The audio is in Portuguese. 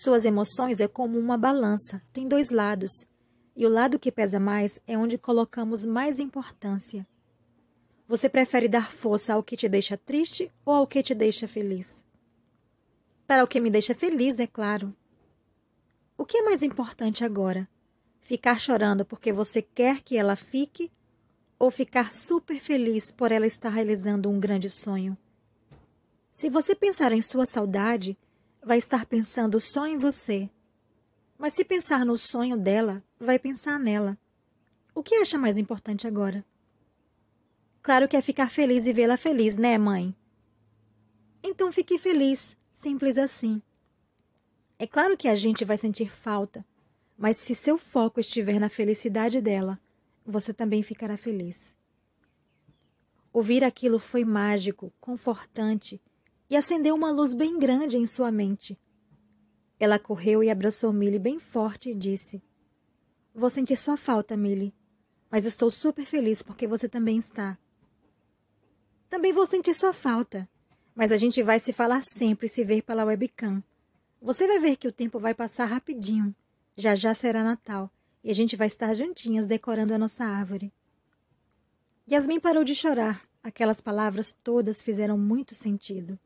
Suas emoções é como uma balança, tem dois lados, e o lado que pesa mais é onde colocamos mais importância. Você prefere dar força ao que te deixa triste ou ao que te deixa feliz? Para o que me deixa feliz, é claro. O que é mais importante agora? Ficar chorando porque você quer que ela fique ou ficar super feliz por ela estar realizando um grande sonho? Se você pensar em sua saudade, vai estar pensando só em você. Mas se pensar no sonho dela, vai pensar nela. O que acha mais importante agora? Claro que é ficar feliz e vê-la feliz, né, mãe? Então fique feliz, simples assim. É claro que a gente vai sentir falta, mas se seu foco estiver na felicidade dela, você também ficará feliz. Ouvir aquilo foi mágico, confortante e acendeu uma luz bem grande em sua mente. Ela correu e abraçou Millie bem forte e disse: Vou sentir sua falta, Millie, mas estou super feliz porque você também está. Também vou sentir sua falta, mas a gente vai se falar sempre e se ver pela webcam. Você vai ver que o tempo vai passar rapidinho. Já já será Natal e a gente vai estar juntinhas decorando a nossa árvore. Yasmin parou de chorar. Aquelas palavras todas fizeram muito sentido.